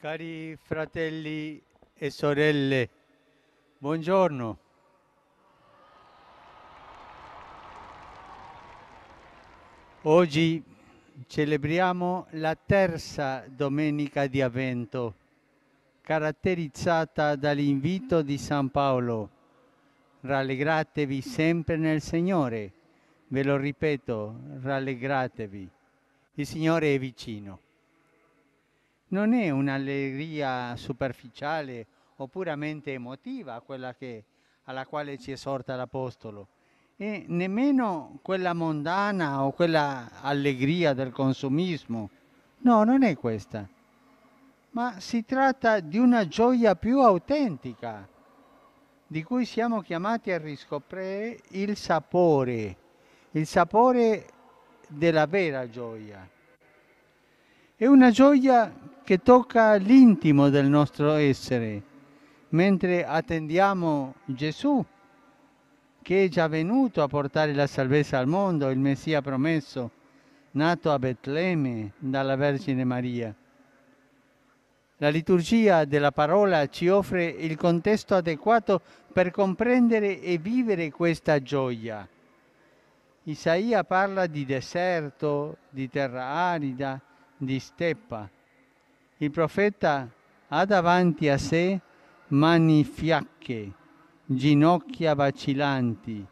Cari fratelli e sorelle, buongiorno. Oggi celebriamo la terza domenica di avvento, caratterizzata dall'invito di San Paolo. Rallegratevi sempre nel Signore. Ve lo ripeto, rallegratevi. Il Signore è vicino non è un'allegria superficiale o puramente emotiva quella che, alla quale ci esorta l'Apostolo, e nemmeno quella mondana o quella allegria del consumismo. No, non è questa, ma si tratta di una gioia più autentica, di cui siamo chiamati a riscoprire il sapore, il sapore della vera gioia. È una gioia che tocca l'intimo del nostro essere, mentre attendiamo Gesù che è già venuto a portare la salvezza al mondo, il Messia promesso, nato a Betlemme dalla Vergine Maria. La liturgia della parola ci offre il contesto adeguato per comprendere e vivere questa gioia. Isaia parla di deserto, di terra arida, di steppa. Il profeta ha davanti a sé mani fiacche, ginocchia vacillanti,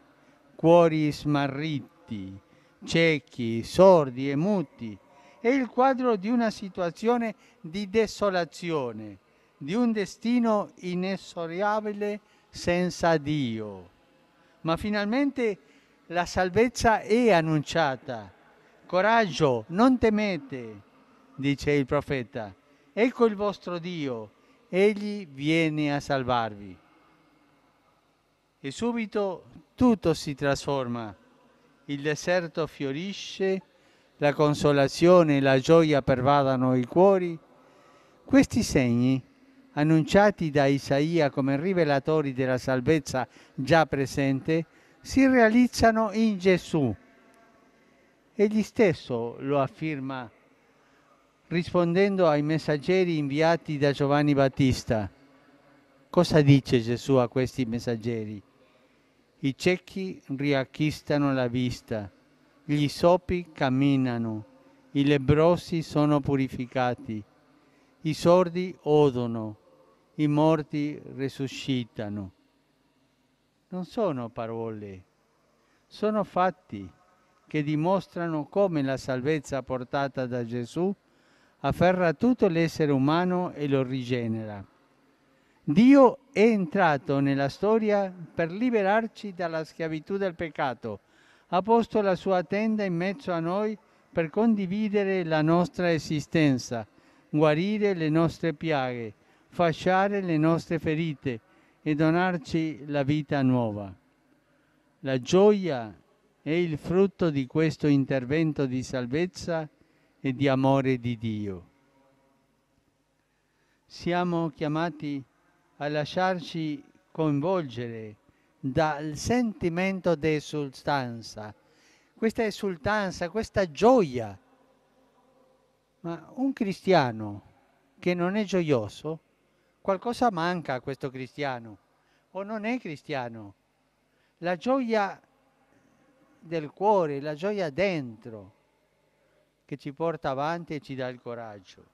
cuori smarriti, ciechi, sordi e muti. È il quadro di una situazione di desolazione, di un destino inesorabile senza Dio. Ma finalmente la salvezza è annunciata. Coraggio, non temete, dice il profeta. Ecco il vostro Dio, egli viene a salvarvi. E subito tutto si trasforma, il deserto fiorisce, la consolazione e la gioia pervadano i cuori. Questi segni, annunciati da Isaia come rivelatori della salvezza già presente, si realizzano in Gesù. Egli stesso lo afferma rispondendo ai messaggeri inviati da Giovanni Battista. Cosa dice Gesù a questi messaggeri? I ciechi riacquistano la vista, gli sopi camminano, i lebrosi sono purificati, i sordi odono, i morti risuscitano. Non sono parole, sono fatti che dimostrano come la salvezza portata da Gesù afferra tutto l'essere umano e lo rigenera. Dio è entrato nella storia per liberarci dalla schiavitù del peccato, ha posto la sua tenda in mezzo a noi per condividere la nostra esistenza, guarire le nostre piaghe, fasciare le nostre ferite e donarci la vita nuova. La gioia è il frutto di questo intervento di salvezza e di amore di Dio. Siamo chiamati a lasciarci coinvolgere dal sentimento di esultanza, questa esultanza, questa gioia. Ma un cristiano che non è gioioso, qualcosa manca a questo cristiano o non è cristiano. La gioia del cuore, la gioia dentro che ci porta avanti e ci dà il coraggio.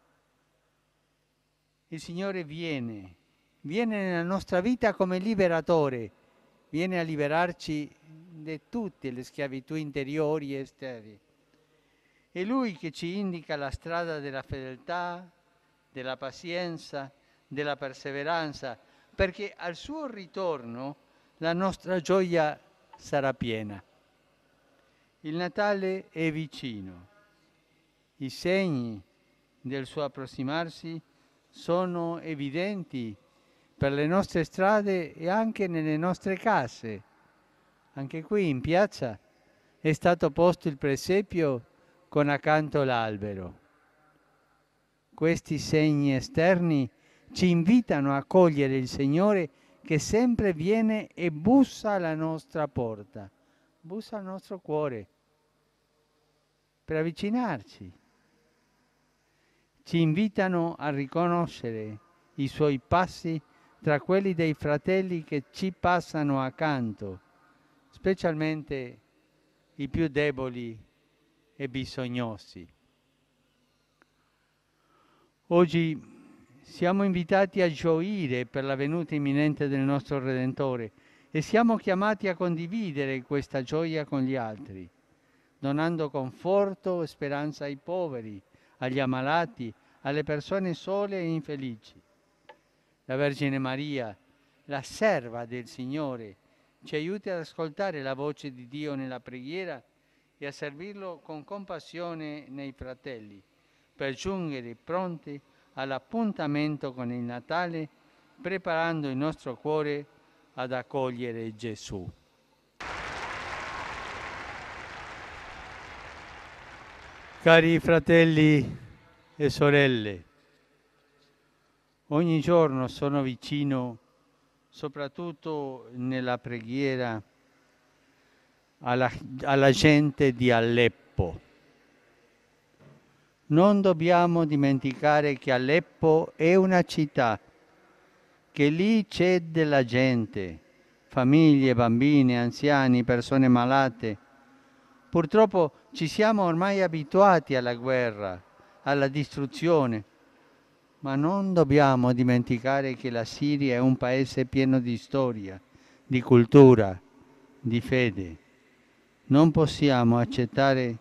Il Signore viene, viene nella nostra vita come liberatore, viene a liberarci di tutte le schiavitù interiori e esterne. È Lui che ci indica la strada della fedeltà, della pazienza, della perseveranza, perché al suo ritorno la nostra gioia sarà piena. Il Natale è vicino. I segni del suo approssimarsi sono evidenti per le nostre strade e anche nelle nostre case. Anche qui in piazza è stato posto il presepio con accanto l'albero. Questi segni esterni ci invitano a cogliere il Signore che sempre viene e bussa alla nostra porta, bussa al nostro cuore per avvicinarci ci invitano a riconoscere i suoi passi tra quelli dei fratelli che ci passano accanto, specialmente i più deboli e bisognosi. Oggi siamo invitati a gioire per la venuta imminente del nostro Redentore e siamo chiamati a condividere questa gioia con gli altri, donando conforto e speranza ai poveri, agli ammalati, alle persone sole e infelici. La Vergine Maria, la serva del Signore, ci aiuti ad ascoltare la voce di Dio nella preghiera e a servirlo con compassione nei fratelli, per giungere pronti all'appuntamento con il Natale, preparando il nostro cuore ad accogliere Gesù. Cari fratelli e sorelle, ogni giorno sono vicino, soprattutto nella preghiera, alla, alla, gente di Aleppo. Non dobbiamo dimenticare che Aleppo è una città, che lì c'è della gente, famiglie, bambini, anziani, persone malate, Purtroppo ci siamo ormai abituati alla guerra, alla distruzione, ma non dobbiamo dimenticare che la Siria è un paese pieno di storia, di cultura, di fede. Non possiamo accettare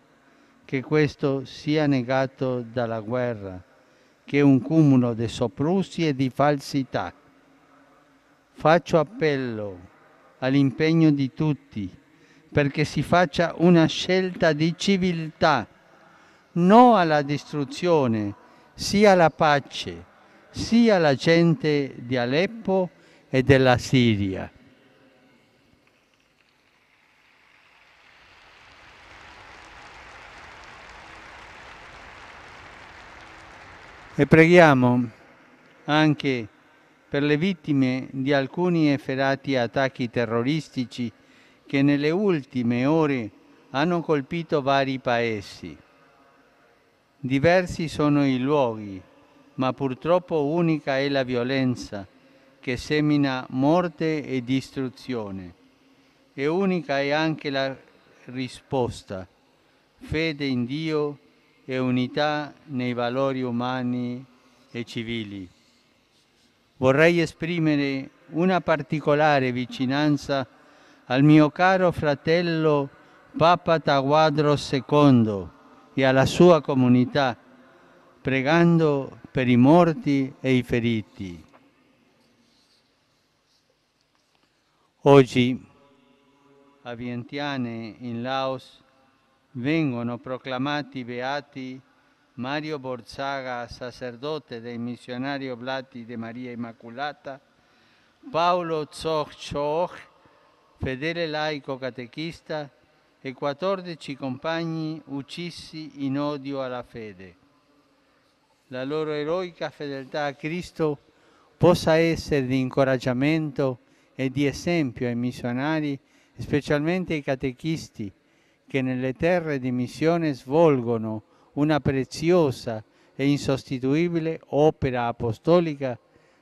che questo sia negato dalla guerra, che è un cumulo di soprusi e di falsità. Faccio appello all'impegno di tutti perché si faccia una scelta di civiltà, no alla distruzione, sia alla pace, sia alla gente di Aleppo e della Siria. E preghiamo anche per le vittime di alcuni efferati attacchi terroristici che nelle ultime ore hanno colpito vari paesi. Diversi sono i luoghi, ma purtroppo unica è la violenza che semina morte e distruzione. E unica è anche la risposta, fede in Dio e unità nei valori umani e civili. Vorrei esprimere una particolare vicinanza al mio caro fratello Papa Taguadro II e alla sua comunità, pregando per i morti e i feriti. Oggi a Vientiane in Laos vengono proclamati beati Mario Borzaga, sacerdote dei missionari oblati di Maria Immacolata, Paolo Choch, fedele laico catechista, e 14 compagni uccisi in odio alla fede. La loro eroica fedeltà a Cristo possa essere di incoraggiamento e di esempio ai missionari, specialmente ai catechisti, che nelle terre di missione svolgono una preziosa e insostituibile opera apostolica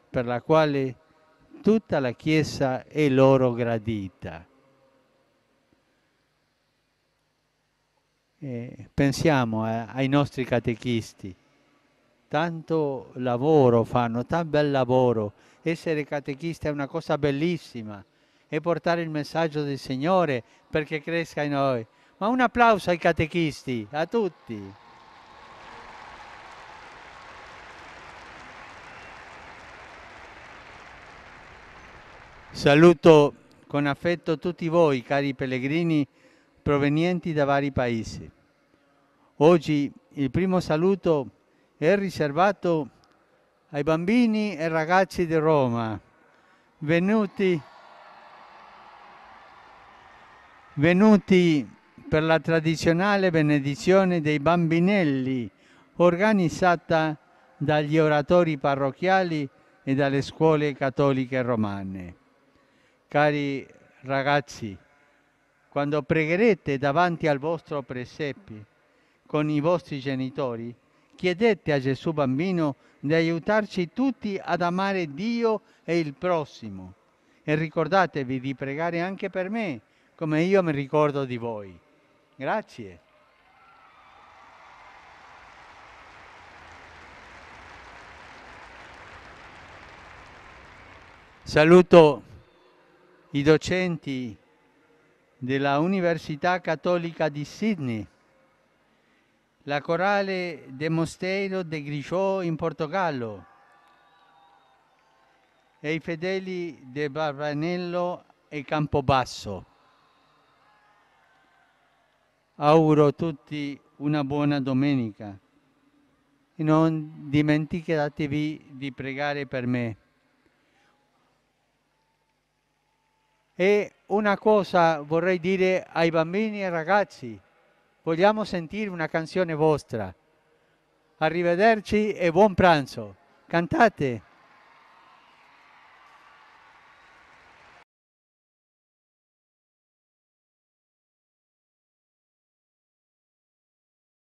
per la quale tutta la Chiesa è loro gradita. Eh, pensiamo eh, ai nostri catechisti, tanto lavoro fanno, tan bel lavoro, essere catechista è una cosa bellissima e portare il messaggio del Signore perché cresca in noi. Ma un applauso ai catechisti, a tutti. Saluto con affetto tutti voi, cari pellegrini provenienti da vari paesi. Oggi il primo saluto è riservato ai bambini e ragazzi di Roma, venuti, venuti per la tradizionale benedizione dei bambinelli organizzata dagli oratori parrocchiali e dalle scuole cattoliche romane. Cari ragazzi, quando pregherete davanti al vostro presepe con i vostri genitori, chiedete a Gesù bambino di aiutarci tutti ad amare Dio e il prossimo. E ricordatevi di pregare anche per me, come io mi ricordo di voi. Grazie. Saluto i docenti della Università Cattolica di Sydney, la corale de Mosteiro de Grigiò in Portogallo e i fedeli de Barbanello e Campobasso. Auguro a tutti una buona domenica e non dimenticatevi di pregare per me. E una cosa vorrei dire ai bambini e ragazzi, vogliamo sentire una canzone vostra. Arrivederci e buon pranzo. Cantate.